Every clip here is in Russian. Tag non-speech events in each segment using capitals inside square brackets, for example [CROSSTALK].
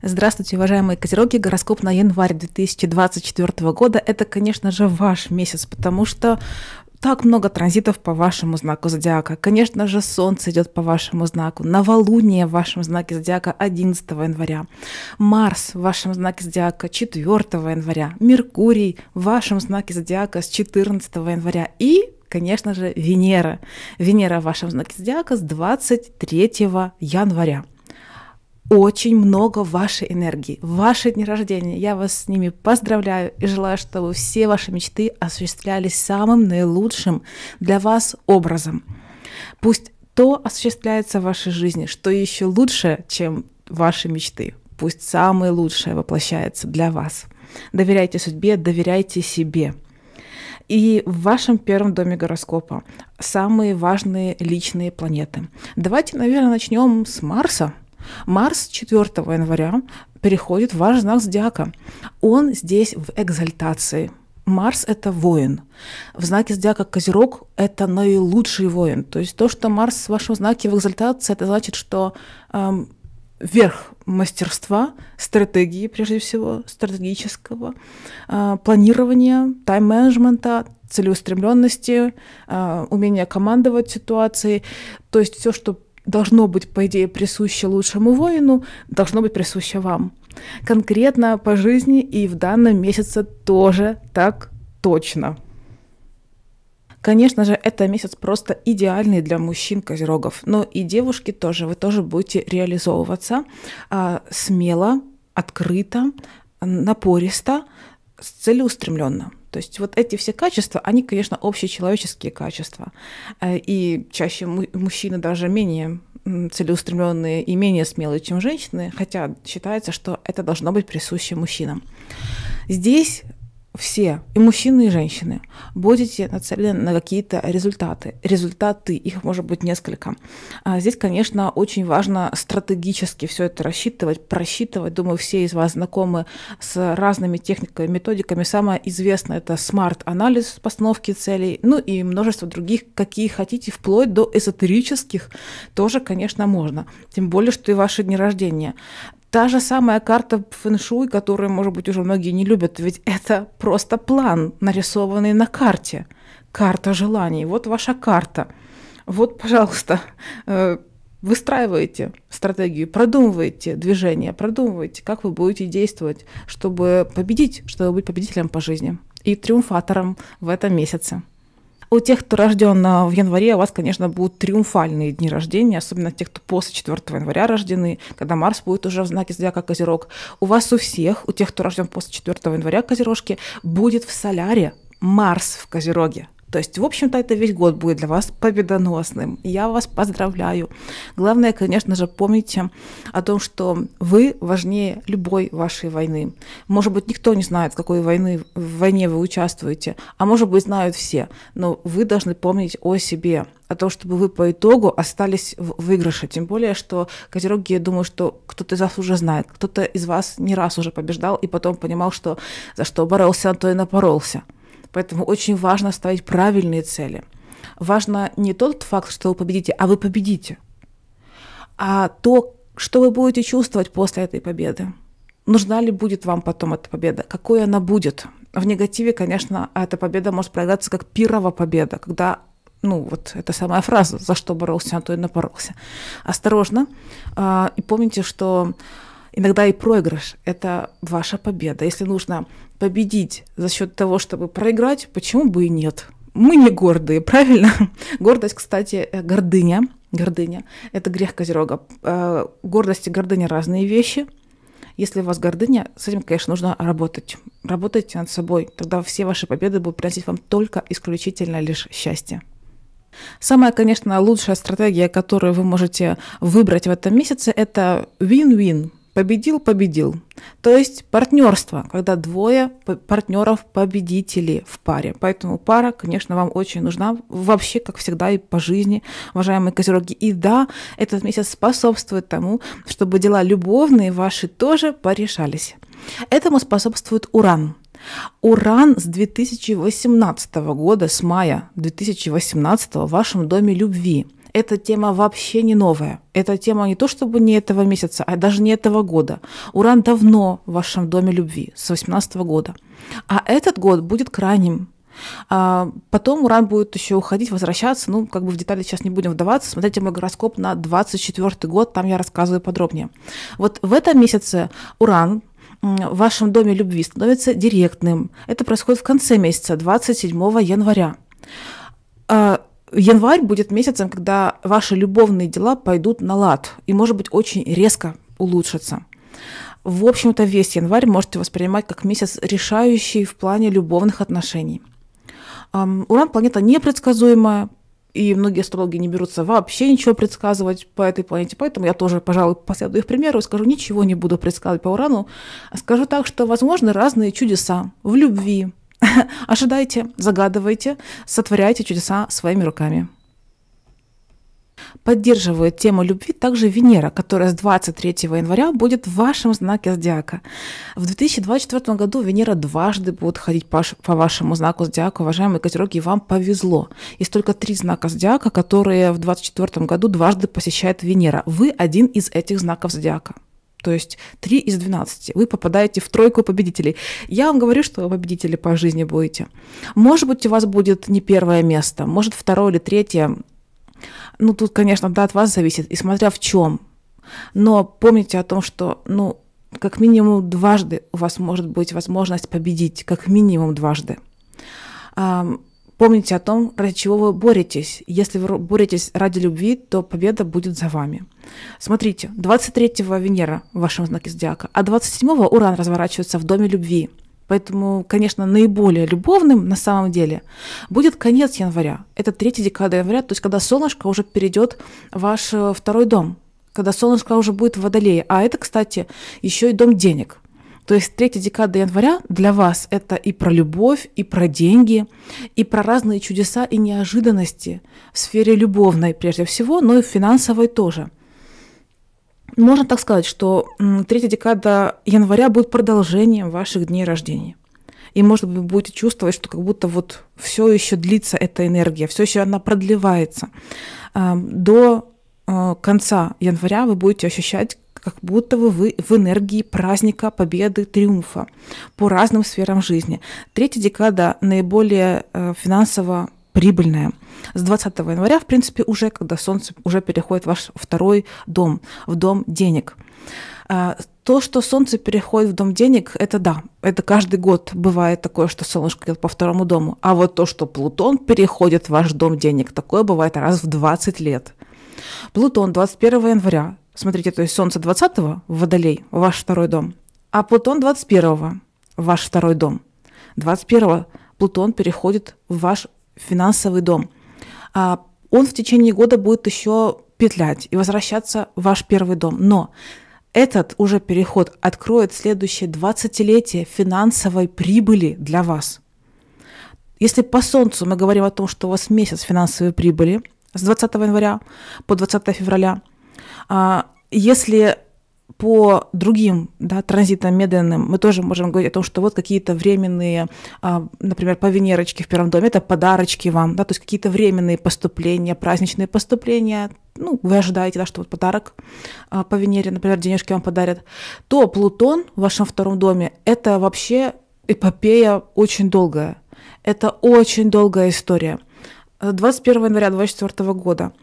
Здравствуйте, уважаемые козероги. Гороскоп на январь 2024 года – это, конечно же, ваш месяц, потому что так много транзитов по вашему знаку зодиака. Конечно же, Солнце идет по вашему знаку. Новолуние в вашем знаке зодиака 11 января. Марс в вашем знаке зодиака 4 января. Меркурий в вашем знаке зодиака с 14 января. И конечно же, Венера. Венера в вашем знаке зодиака с 23 января очень много вашей энергии, ваши дни рождения. Я вас с ними поздравляю и желаю, чтобы все ваши мечты осуществлялись самым наилучшим для вас образом. Пусть то осуществляется в вашей жизни, что еще лучше, чем ваши мечты. Пусть самое лучшее воплощается для вас. Доверяйте судьбе, доверяйте себе. И в вашем первом доме гороскопа самые важные личные планеты. Давайте, наверное, начнем с Марса, Марс 4 января переходит в ваш знак зодиака. Он здесь в экзальтации. Марс — это воин. В знаке зодиака Козерог — это наилучший воин. То есть то, что Марс в вашем знаке в экзальтации, это значит, что эм, верх мастерства, стратегии, прежде всего, стратегического, э, планирования, тайм-менеджмента, целеустремленности, э, умения командовать ситуацией. То есть все, что должно быть, по идее, присуще лучшему воину, должно быть присуще вам. Конкретно по жизни и в данном месяце тоже так точно. Конечно же, это месяц просто идеальный для мужчин козерогов, но и девушки тоже. Вы тоже будете реализовываться а, смело, открыто, напористо, целеустремленно. То есть вот эти все качества, они, конечно, общечеловеческие качества. Э, и чаще мужчины даже менее целеустремленные и менее смелые, чем женщины, хотя считается, что это должно быть присуще мужчинам. Здесь все, и мужчины, и женщины, будете нацелены на какие-то результаты. Результаты, их может быть несколько. А здесь, конечно, очень важно стратегически все это рассчитывать, просчитывать. Думаю, все из вас знакомы с разными техниками, методиками. Самое известное — это смарт-анализ постановки целей, ну и множество других, какие хотите, вплоть до эзотерических, тоже, конечно, можно. Тем более, что и ваши дни рождения. Та же самая карта фэншуй, которую, может быть, уже многие не любят, ведь это просто план, нарисованный на карте. Карта желаний. Вот ваша карта. Вот, пожалуйста, э, выстраиваете стратегию, продумываете движение, продумываете, как вы будете действовать, чтобы победить, чтобы быть победителем по жизни и триумфатором в этом месяце. У тех, кто рожден а, в январе, у вас, конечно, будут триумфальные дни рождения, особенно тех, кто после 4 января рождены, когда Марс будет уже в знаке зодиака Козерог. У вас у всех, у тех, кто рожден после 4 января Козерожки, будет в соляре Марс в Козероге. То есть, в общем-то, это весь год будет для вас победоносным. Я вас поздравляю. Главное, конечно же, помните о том, что вы важнее любой вашей войны. Может быть, никто не знает, в какой войны, в войне вы участвуете, а может быть, знают все, но вы должны помнить о себе, о том, чтобы вы по итогу остались в выигрыше. Тем более, что козероги, я думаю, что кто-то из вас уже знает, кто-то из вас не раз уже побеждал и потом понимал, что за что боролся, а то и напоролся. Поэтому очень важно ставить правильные цели. Важно не тот факт, что вы победите, а вы победите, а то, что вы будете чувствовать после этой победы. Нужна ли будет вам потом эта победа? Какой она будет? В негативе, конечно, эта победа может проявляться как первая победа, когда ну вот эта самая фраза, за что боролся, на то и напоролся. Осторожно. А, и помните, что иногда и проигрыш — это ваша победа. Если нужно победить за счет того, чтобы проиграть, почему бы и нет? Мы не гордые, [LAUGHS] правильно? Гордость, кстати, э, гордыня. Гордыня – это грех козерога. Э, гордость и гордыня – разные вещи. Если у вас гордыня, с этим, конечно, нужно работать. Работайте над собой, тогда все ваши победы будут приносить вам только исключительно лишь счастье. Самая, конечно, лучшая стратегия, которую вы можете выбрать в этом месяце, это win-win победил, победил. То есть партнерство, когда двое партнеров победители в паре. Поэтому пара, конечно, вам очень нужна вообще, как всегда, и по жизни, уважаемые козероги. И да, этот месяц способствует тому, чтобы дела любовные ваши тоже порешались. Этому способствует Уран. Уран с 2018 года, с мая 2018 в вашем доме любви – эта тема вообще не новая. Эта тема не то чтобы не этого месяца, а даже не этого года. Уран давно в вашем доме любви, с 18 года. А этот год будет крайним. А потом уран будет еще уходить, возвращаться. Ну, как бы в детали сейчас не будем вдаваться. Смотрите мой гороскоп на 24 год, там я рассказываю подробнее. Вот в этом месяце уран в вашем доме любви становится директным. Это происходит в конце месяца, 27 января а, январь будет месяцем, когда ваши любовные дела пойдут на лад и, может быть, очень резко улучшатся. В общем-то, весь январь можете воспринимать как месяц решающий в плане любовных отношений. Уран планета непредсказуемая, и многие астрологи не берутся вообще ничего предсказывать по этой планете, поэтому я тоже, пожалуй, последую их примеру и скажу, ничего не буду предсказывать по Урану. Скажу так, что возможны разные чудеса в любви, [LAUGHS] Ожидайте, загадывайте, сотворяйте чудеса своими руками. Поддерживает тему любви также Венера, которая с 23 января будет в вашем знаке зодиака. В 2024 году Венера дважды будет ходить по, по вашему знаку зодиака. Уважаемые козероги, вам повезло. Есть только три знака зодиака, которые в 2024 году дважды посещает Венера. Вы один из этих знаков зодиака. То есть 3 из 12. Вы попадаете в тройку победителей. Я вам говорю, что вы победители по жизни будете. Может быть, у вас будет не первое место, может, второе или третье. Ну, тут, конечно, да, от вас зависит, и смотря в чем. Но помните о том, что, ну, как минимум дважды у вас может быть возможность победить, как минимум дважды. Помните о том, ради чего вы боретесь. Если вы боретесь ради любви, то победа будет за вами. Смотрите, 23-го Венера в вашем знаке зодиака, а 27-го Уран разворачивается в доме любви. Поэтому, конечно, наиболее любовным на самом деле будет конец января. Это третья декада января, то есть когда солнышко уже перейдет в ваш э, второй дом, когда солнышко уже будет в Водолее. А это, кстати, еще и дом денег. То есть третья декада января для вас это и про любовь, и про деньги, и про разные чудеса и неожиданности в сфере любовной прежде всего, но и в финансовой тоже. Можно так сказать, что третья декада января будет продолжением ваших дней рождения. И, может быть, вы будете чувствовать, что как будто вот все еще длится эта энергия, все еще она продлевается. До э, конца января вы будете ощущать как будто вы, вы в энергии праздника, победы, триумфа по разным сферам жизни. Третья декада наиболее э, финансово прибыльная. С 20 января, в принципе, уже, когда Солнце уже переходит в ваш второй дом, в дом денег. А, то, что Солнце переходит в дом денег, это да, это каждый год бывает такое, что Солнышко идет по второму дому. А вот то, что Плутон переходит в ваш дом денег, такое бывает раз в 20 лет. Плутон 21 января Смотрите, то есть Солнце 20-го, Водолей, ваш второй дом, а Плутон 21-го, ваш второй дом. 21-го Плутон переходит в ваш финансовый дом. А он в течение года будет еще петлять и возвращаться в ваш первый дом. Но этот уже переход откроет следующее 20-летие финансовой прибыли для вас. Если по Солнцу мы говорим о том, что у вас месяц финансовой прибыли с 20 января по 20 февраля – а, если по другим да, транзитам медленным мы тоже можем говорить о том, что вот какие-то временные, а, например, по Венерочке в первом доме, это подарочки вам, да, то есть какие-то временные поступления, праздничные поступления, ну, вы ожидаете, да, что вот подарок а, по Венере, например, денежки вам подарят, то Плутон в вашем втором доме – это вообще эпопея очень долгая. Это очень долгая история. 21 э, января 2024 года –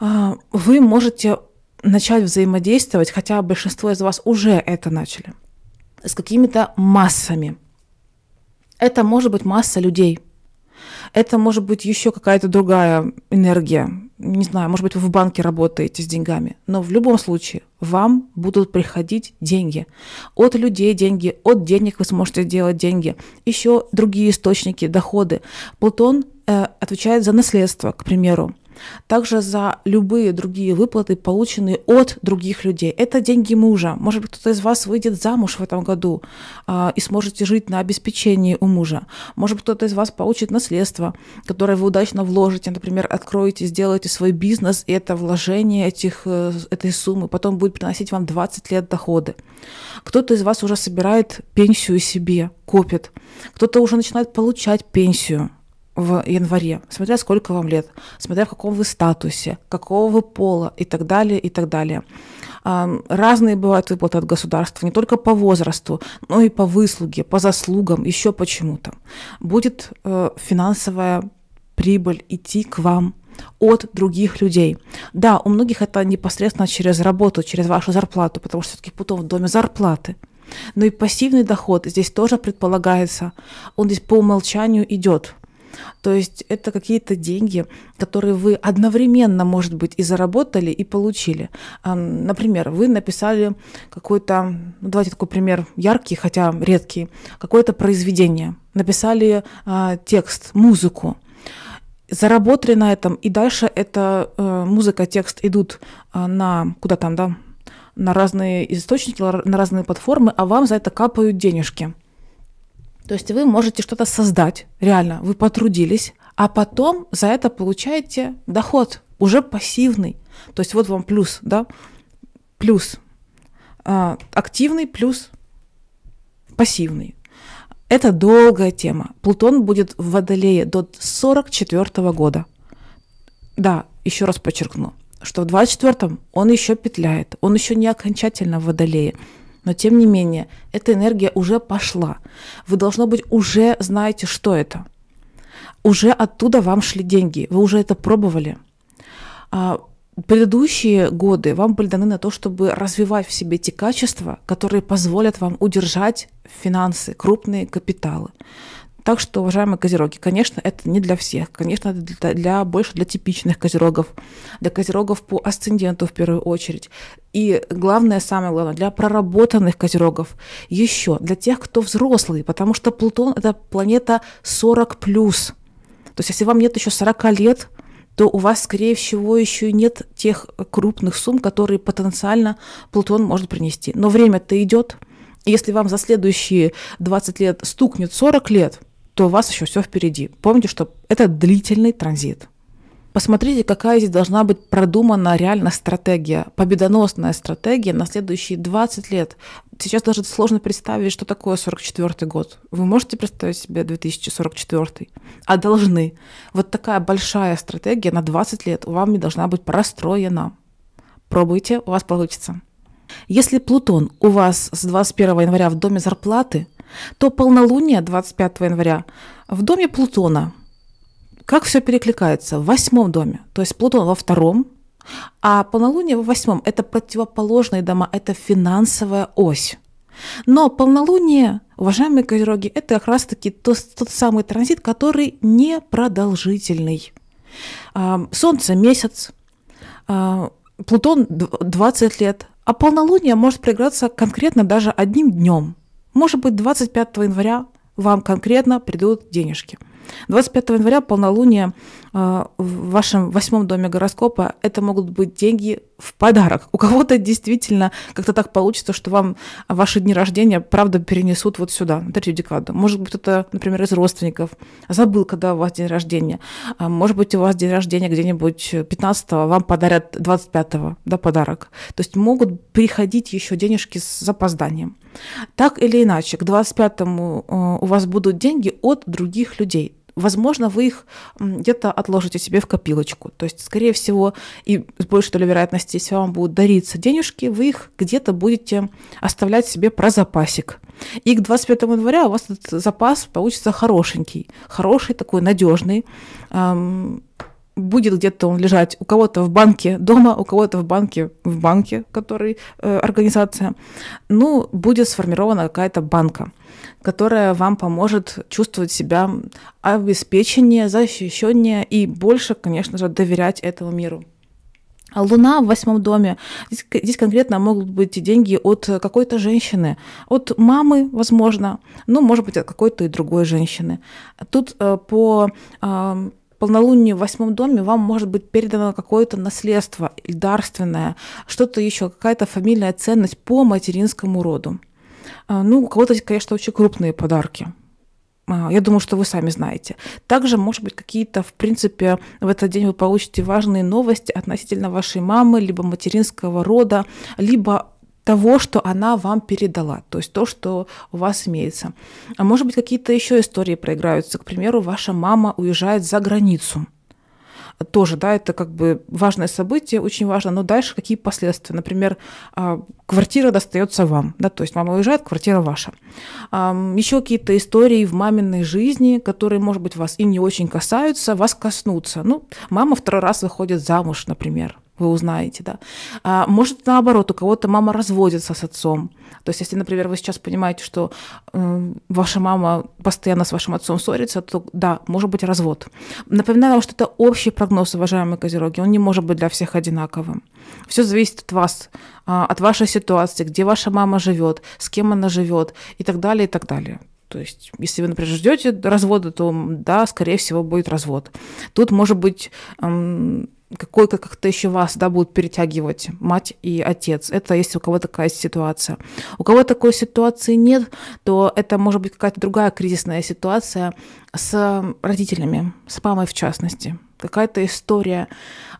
а, вы можете начать взаимодействовать, хотя большинство из вас уже это начали, с какими-то массами. Это может быть масса людей. Это может быть еще какая-то другая энергия. Не знаю, может быть, вы в банке работаете с деньгами. Но в любом случае вам будут приходить деньги. От людей деньги, от денег вы сможете делать деньги. Еще другие источники, доходы. Плутон э, отвечает за наследство, к примеру также за любые другие выплаты, полученные от других людей. Это деньги мужа. Может быть, кто-то из вас выйдет замуж в этом году а, и сможете жить на обеспечении у мужа. Может быть, кто-то из вас получит наследство, которое вы удачно вложите, например, откроете, сделаете свой бизнес, и это вложение этих, э, этой суммы потом будет приносить вам 20 лет доходы. Кто-то из вас уже собирает пенсию себе, копит. Кто-то уже начинает получать пенсию в январе, смотря сколько вам лет, смотря в каком вы статусе, какого вы пола и так далее, и так далее. Разные бывают выплаты от государства, не только по возрасту, но и по выслуге, по заслугам, еще почему-то. Будет э, финансовая прибыль идти к вам от других людей. Да, у многих это непосредственно через работу, через вашу зарплату, потому что все-таки путем в доме зарплаты. Но и пассивный доход здесь тоже предполагается. Он здесь по умолчанию идет. То есть это какие-то деньги, которые вы одновременно, может быть, и заработали, и получили. А, например, вы написали какой-то, ну, давайте такой пример яркий, хотя редкий, какое-то произведение, написали а, текст, музыку, заработали на этом, и дальше эта э, музыка, текст идут а, на куда там, да, на разные источники, на разные платформы, а вам за это капают денежки. То есть вы можете что-то создать, реально, вы потрудились, а потом за это получаете доход, уже пассивный. То есть вот вам плюс, да, плюс а, активный, плюс пассивный. Это долгая тема. Плутон будет в Водолее до 44 года. Да, еще раз подчеркну, что в 24-м он еще петляет, он еще не окончательно в Водолее. Но тем не менее, эта энергия уже пошла. Вы, должно быть, уже знаете, что это. Уже оттуда вам шли деньги, вы уже это пробовали. А, предыдущие годы вам были даны на то, чтобы развивать в себе те качества, которые позволят вам удержать финансы, крупные капиталы. Так что, уважаемые козероги, конечно, это не для всех. Конечно, это для, для, больше для типичных козерогов, для козерогов по асценденту в первую очередь. И главное, самое главное, для проработанных козерогов. Еще для тех, кто взрослый, потому что Плутон – это планета 40+. То есть если вам нет еще 40 лет, то у вас, скорее всего, еще нет тех крупных сумм, которые потенциально Плутон может принести. Но время-то идет. Если вам за следующие 20 лет стукнет 40 лет, то у вас еще все впереди. Помните, что это длительный транзит. Посмотрите, какая здесь должна быть продумана реально стратегия, победоносная стратегия на следующие 20 лет. Сейчас даже сложно представить, что такое 44 год. Вы можете представить себе 2044? А должны. Вот такая большая стратегия на 20 лет у вам не должна быть простроена. Пробуйте, у вас получится. Если Плутон у вас с 21 января в доме зарплаты, то полнолуние 25 января в доме Плутона. Как все перекликается? В восьмом доме. То есть Плутон во втором, а полнолуние во восьмом – это противоположные дома, это финансовая ось. Но полнолуние, уважаемые козероги, это как раз-таки тот, тот самый транзит, который непродолжительный. Солнце – месяц, а, Плутон 20 лет, а полнолуние может проиграться конкретно даже одним днем. Может быть, 25 января вам конкретно придут денежки. 25 января полнолуние э, в вашем восьмом доме гороскопа – это могут быть деньги в подарок. У кого-то действительно как-то так получится, что вам ваши дни рождения, правда, перенесут вот сюда, на третью декаду. Может быть, кто-то, например, из родственников забыл, когда у вас день рождения. А, может быть, у вас день рождения где-нибудь 15-го, вам подарят 25-го, да, подарок. То есть могут приходить еще денежки с запозданием. Так или иначе, к 25-му э, у вас будут деньги от других людей возможно, вы их где-то отложите себе в копилочку. То есть, скорее всего, и с большей долей вероятности, если вам будут дариться денежки, вы их где-то будете оставлять себе про запасик. И к 25 января у вас этот запас получится хорошенький, хороший такой, надежный. Эм, будет где-то он лежать у кого-то в банке дома, у кого-то в банке в банке, который э, организация, ну, будет сформирована какая-то банка, которая вам поможет чувствовать себя обеспеченнее, защищеннее и больше, конечно же, доверять этому миру. А Луна в восьмом доме. Здесь, здесь конкретно могут быть деньги от какой-то женщины, от мамы, возможно, ну, может быть, от какой-то и другой женщины. Тут э, по э, полнолуние в восьмом доме вам может быть передано какое-то наследство или дарственное, что-то еще, какая-то фамильная ценность по материнскому роду. А, ну, у кого-то, конечно, очень крупные подарки. А, я думаю, что вы сами знаете. Также, может быть, какие-то, в принципе, в этот день вы получите важные новости относительно вашей мамы, либо материнского рода, либо того, что она вам передала, то есть то, что у вас имеется. А может быть, какие-то еще истории проиграются. К примеру, ваша мама уезжает за границу тоже, да, это как бы важное событие, очень важно, но дальше какие последствия? Например, а, квартира достается вам, да, то есть мама уезжает, квартира ваша. Еще какие-то истории в маминой жизни, которые, может быть, вас и не очень касаются, вас коснутся. Ну, мама второй раз выходит замуж, например, вы узнаете, да. А, может, наоборот, у кого-то мама разводится с отцом. То есть, если, например, вы сейчас понимаете, что э, ваша мама постоянно с вашим отцом ссорится, то да, может быть развод. Напоминаю вам, что это общий прогноз, уважаемые козероги, он не может быть для всех одинаковым. Все зависит от вас, а, от вашей ситуации, где ваша мама живет, с кем она живет и так далее, и так далее. То есть, если вы, например, ждете развода, то да, скорее всего, будет развод. Тут может быть эм, какой-то как-то еще вас да, будут перетягивать мать и отец. Это если у кого такая ситуация. У кого такой ситуации нет, то это может быть какая-то другая кризисная ситуация с родителями, с мамой в частности. Какая-то история,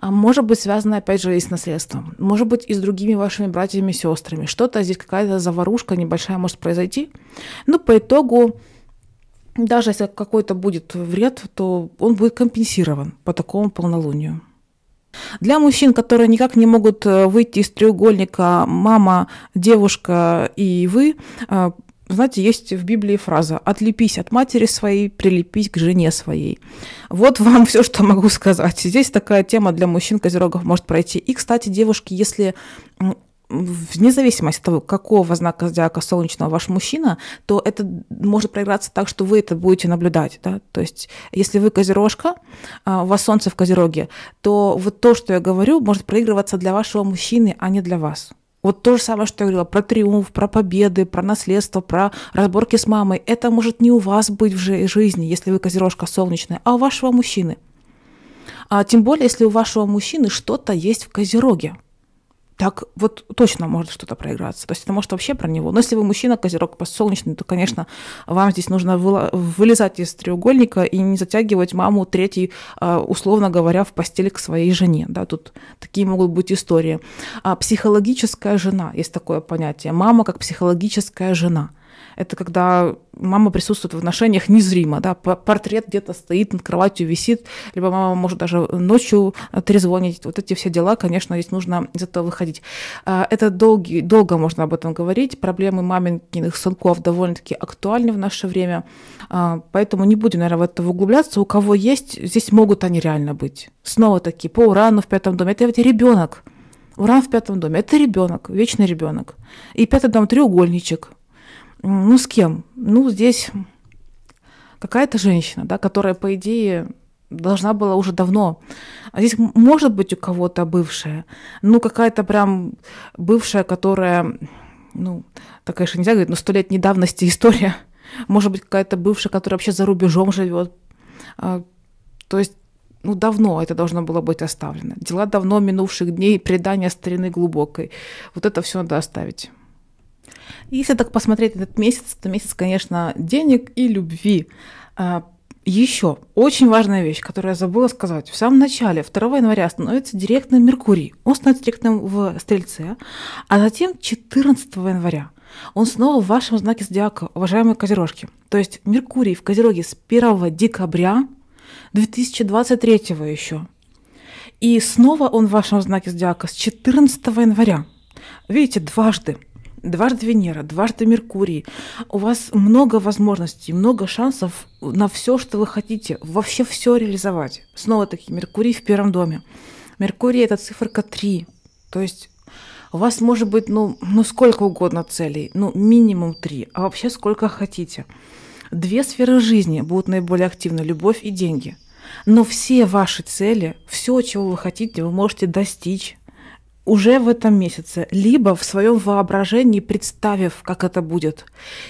а, может быть, связана, опять же, и с наследством. Может быть, и с другими вашими братьями и сестрами. Что-то здесь, какая-то заварушка небольшая может произойти. Но по итогу даже если какой-то будет вред, то он будет компенсирован по такому полнолунию. Для мужчин, которые никак не могут э, выйти из треугольника мама, девушка и вы, э, знаете, есть в Библии фраза «отлепись от матери своей, прилепись к жене своей». Вот вам все, что могу сказать. Здесь такая тема для мужчин-козерогов может пройти. И, кстати, девушки, если вне зависимости от того, какого знака зодиака солнечного ваш мужчина, то это может проиграться так, что вы это будете наблюдать. Да? То есть, если вы козерожка, а, у вас солнце в козероге, то вот то, что я говорю, может проигрываться для вашего мужчины, а не для вас. Вот то же самое, что я говорила про триумф, про победы, про наследство, про разборки с мамой. Это может не у вас быть в жизни, если вы козерожка солнечная, а у вашего мужчины. А тем более, если у вашего мужчины что-то есть в козероге – так вот точно может что-то проиграться. То есть это может вообще про него. Но если вы мужчина, козерог подсолнечный, то, конечно, вам здесь нужно вылезать из треугольника и не затягивать маму третий, а, условно говоря, в постель к своей жене. Да, тут такие могут быть истории. А психологическая жена, есть такое понятие. Мама как психологическая жена. Это когда мама присутствует в отношениях незримо, да, портрет где-то стоит, над кроватью висит, либо мама может даже ночью трезвонить. Вот эти все дела, конечно, здесь нужно из этого выходить. А, это долгий, долго можно об этом говорить. Проблемы маминкиных сынков довольно-таки актуальны в наше время, а, поэтому не будем, наверное, в это углубляться. У кого есть, здесь могут они реально быть. Снова такие, по урану в пятом доме. Это ведь ребенок. Уран в пятом доме – это ребенок, вечный ребенок. И пятый дом – треугольничек. Ну, с кем? Ну, здесь какая-то женщина, да, которая, по идее, должна была уже давно. А здесь может быть у кого-то бывшая, ну, какая-то прям бывшая, которая, ну, такая конечно, нельзя говорить, но сто лет недавности история. Может быть, какая-то бывшая, которая вообще за рубежом живет. А, то есть ну, давно это должно было быть оставлено. Дела давно минувших дней, предание старины глубокой. Вот это все надо оставить. Если так посмотреть этот месяц, то месяц, конечно, денег и любви. А, еще очень важная вещь, которую я забыла сказать. В самом начале 2 января становится директным Меркурий. Он становится директным в Стрельце, а затем 14 января он снова в вашем знаке зодиака, уважаемые козерожки. То есть Меркурий в Козероге с 1 декабря 2023 еще. И снова он в вашем знаке зодиака с 14 января. Видите, дважды – дважды Венера, дважды Меркурий. У вас много возможностей, много шансов на все, что вы хотите, вообще все реализовать. Снова-таки Меркурий в первом доме. Меркурий – это циферка 3, то есть у вас может быть, ну, ну сколько угодно целей, ну, минимум три, а вообще сколько хотите. Две сферы жизни будут наиболее активны – любовь и деньги. Но все ваши цели, все, чего вы хотите, вы можете достичь уже в этом месяце, либо в своем воображении, представив, как это будет.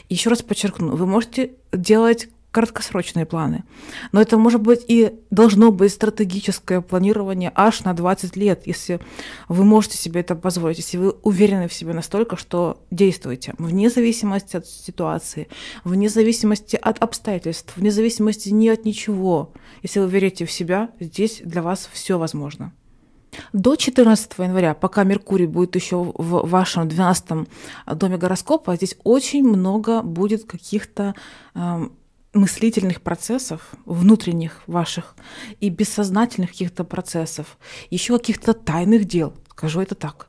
Еще раз подчеркну, вы можете делать краткосрочные планы. Но это может быть и должно быть стратегическое планирование аж на 20 лет, если вы можете себе это позволить, если вы уверены в себе настолько, что действуете, вне зависимости от ситуации, вне зависимости от обстоятельств, вне зависимости ни от ничего. Если вы верите в себя, здесь для вас все возможно до 14 января, пока Меркурий будет еще в вашем 12 доме гороскопа, здесь очень много будет каких-то э, мыслительных процессов, внутренних ваших и бессознательных каких-то процессов, еще каких-то тайных дел, скажу это так.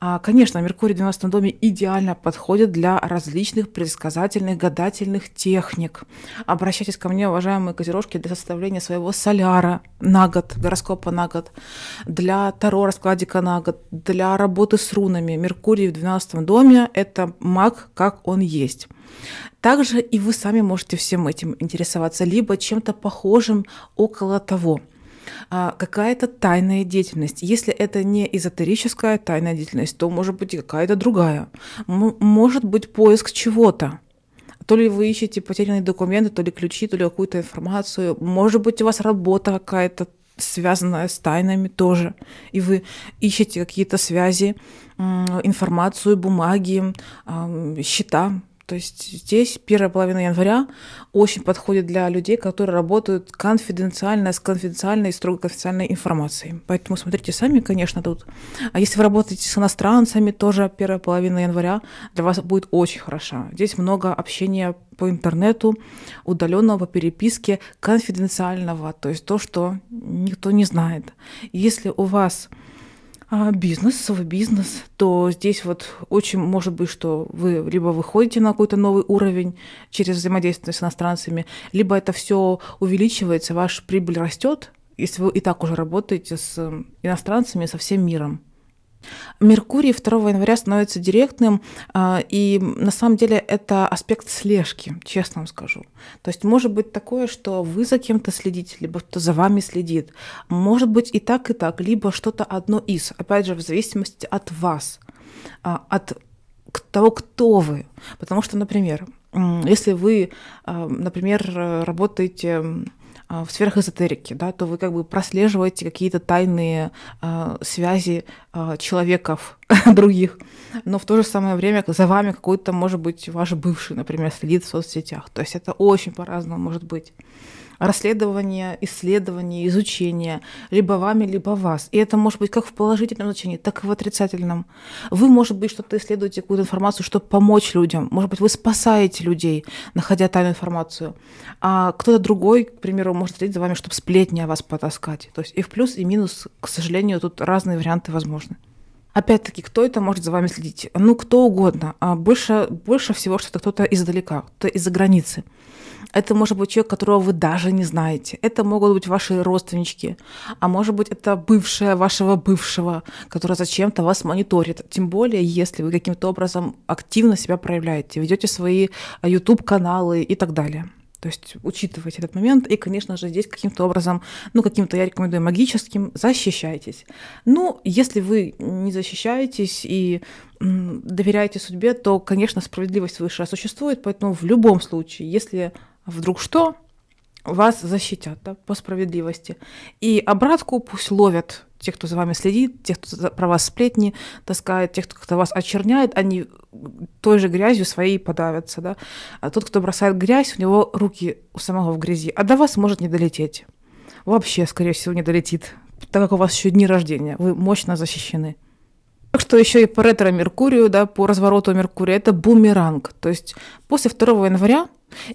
А, конечно, Меркурий в 12 доме идеально подходит для различных предсказательных, гадательных техник. Обращайтесь ко мне, уважаемые козерожки, для составления своего соляра на год, гороскопа на год, для таро раскладика на год, для работы с рунами. Меркурий в 12 доме – это маг, как он есть. Также и вы сами можете всем этим интересоваться, либо чем-то похожим около того – а, какая-то тайная деятельность. Если это не эзотерическая тайная деятельность, то может быть какая-то другая. М- может быть поиск чего-то. То ли вы ищете потерянные документы, то ли ключи, то ли какую-то информацию. Может быть, у вас работа какая-то связанная с тайнами тоже. И вы ищете какие-то связи, информацию, бумаги, счета, то есть здесь первая половина января очень подходит для людей, которые работают конфиденциально, с конфиденциальной и строго конфиденциальной информацией. Поэтому смотрите сами, конечно, тут. А если вы работаете с иностранцами, тоже первая половина января для вас будет очень хороша. Здесь много общения по интернету, удаленного, по переписке, конфиденциального, то есть то, что никто не знает. Если у вас а, бизнес, свой бизнес, то здесь вот очень может быть, что вы либо выходите на какой-то новый уровень через взаимодействие с иностранцами, либо это все увеличивается, ваша прибыль растет, если вы и так уже работаете с э, иностранцами, со всем миром. Меркурий 2 января становится директным, а, и на самом деле это аспект слежки, честно вам скажу. То есть может быть такое, что вы за кем-то следите, либо кто за вами следит. Может быть и так, и так, либо что-то одно из, опять же, в зависимости от вас, а, от того, кто вы. Потому что, например, если вы, а, например, работаете а, в сферах эзотерики, да, то вы как бы прослеживаете какие-то тайные а, связи а, человеков [LAUGHS] других, но в то же самое время за вами какой-то, может быть, ваш бывший, например, следит в соцсетях. То есть это очень по-разному может быть. Расследование, исследование, изучение либо вами, либо вас. И это может быть как в положительном значении, так и в отрицательном. Вы, может быть, что-то исследуете, какую-то информацию, чтобы помочь людям. Может быть, вы спасаете людей, находя тайную информацию. А кто-то другой, к примеру, может следить за вами, чтобы сплетни о вас потаскать. То есть и в плюс, и минус, к сожалению, тут разные варианты возможны. Опять-таки, кто это может за вами следить? Ну, кто угодно. А больше, больше всего, что это кто-то издалека, кто-то из-за границы. Это может быть человек, которого вы даже не знаете. Это могут быть ваши родственнички. А может быть, это бывшая вашего бывшего, которая зачем-то вас мониторит. Тем более, если вы каким-то образом активно себя проявляете, ведете свои а, YouTube-каналы и так далее. То есть учитывайте этот момент. И, конечно же, здесь каким-то образом, ну, каким-то, я рекомендую, магическим, защищайтесь. Ну, если вы не защищаетесь и м, доверяете судьбе, то, конечно, справедливость высшая существует, поэтому в любом случае, если вдруг что, вас защитят да, по справедливости. И обратку пусть ловят тех, кто за вами следит, тех, кто про вас сплетни таскает, тех, кто вас очерняет, они той же грязью своей подавятся. Да? А тот, кто бросает грязь, у него руки у самого в грязи, а до вас может не долететь. Вообще, скорее всего, не долетит, так как у вас еще дни рождения, вы мощно защищены. Так что еще и по ретро-Меркурию, да, по развороту Меркурия, это бумеранг. То есть после 2 января,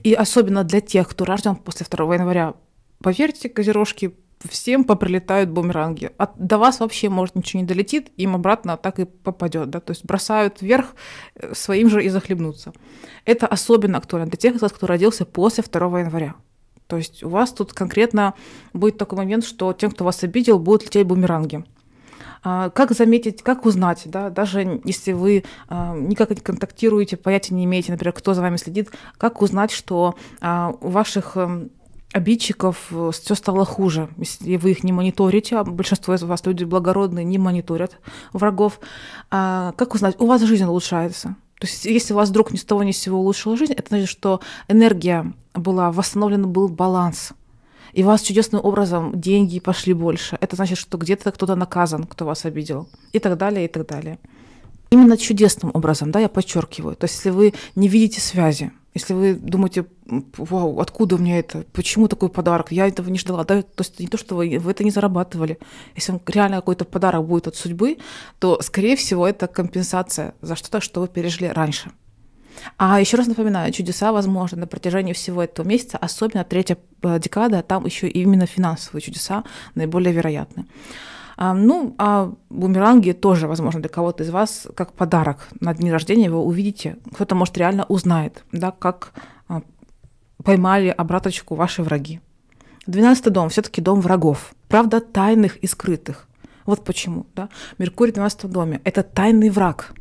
и особенно для тех, кто рожден после 2 января, поверьте, козерожки, всем поприлетают бумеранги. От, а до вас вообще, может, ничего не долетит, им обратно так и попадет. Да? То есть бросают вверх, э, своим же и захлебнутся. Это особенно актуально для тех из вас, кто родился после 2 января. То есть у вас тут конкретно будет такой момент, что тем, кто вас обидел, будут лететь бумеранги. А, как заметить, как узнать, да, даже если вы а, никак не контактируете, понятия не имеете, например, кто за вами следит, как узнать, что у ваших эм, обидчиков э, все стало хуже. Если вы их не мониторите, а большинство из вас люди благородные не мониторят врагов, а как узнать, у вас жизнь улучшается? То есть если у вас вдруг ни с того ни с сего улучшила жизнь, это значит, что энергия была восстановлена, был баланс. И у вас чудесным образом деньги пошли больше. Это значит, что где-то кто-то наказан, кто вас обидел. И так далее, и так далее. Именно чудесным образом, да, я подчеркиваю. То есть если вы не видите связи, если вы думаете, вау, откуда у меня это, почему такой подарок, я этого не ждала, да, то есть не то, что вы, вы это не зарабатывали. Если реально какой-то подарок будет от судьбы, то, скорее всего, это компенсация за что-то, что вы пережили раньше. А еще раз напоминаю, чудеса возможны на протяжении всего этого месяца, особенно третья э, декада, а там еще именно финансовые чудеса наиболее вероятны. А, ну, а бумеранги тоже, возможно, для кого-то из вас как подарок на дни рождения вы увидите. Кто-то, может, реально узнает, да, как а, поймали обраточку ваши враги. Двенадцатый дом все таки дом врагов. Правда, тайных и скрытых. Вот почему. Да? Меркурий в 12 доме – это тайный враг.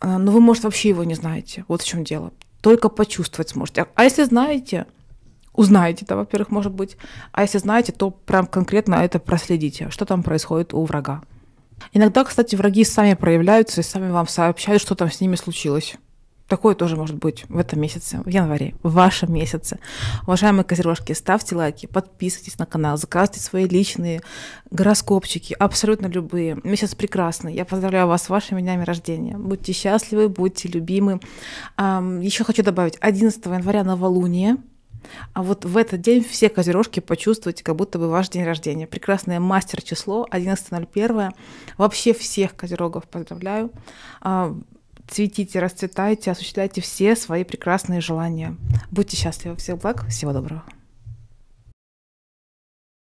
А, но вы, может, вообще его не знаете. Вот в чем дело. Только почувствовать сможете. А если знаете, узнаете да, во-первых, может быть. А если знаете, то прям конкретно это проследите, что там происходит у врага. Иногда, кстати, враги сами проявляются и сами вам сообщают, что там с ними случилось. Такое тоже может быть в этом месяце, в январе, в вашем месяце. Уважаемые козерожки, ставьте лайки, подписывайтесь на канал, заказывайте свои личные гороскопчики, абсолютно любые. Месяц прекрасный. Я поздравляю вас с вашими днями рождения. Будьте счастливы, будьте любимы. Еще хочу добавить, 11 января новолуние – а вот в этот день все козерожки почувствуйте, как будто бы ваш день рождения. Прекрасное мастер-число, 11.01. Вообще всех козерогов поздравляю. А, цветите, расцветайте, осуществляйте все свои прекрасные желания. Будьте счастливы. Всех благ. Всего доброго.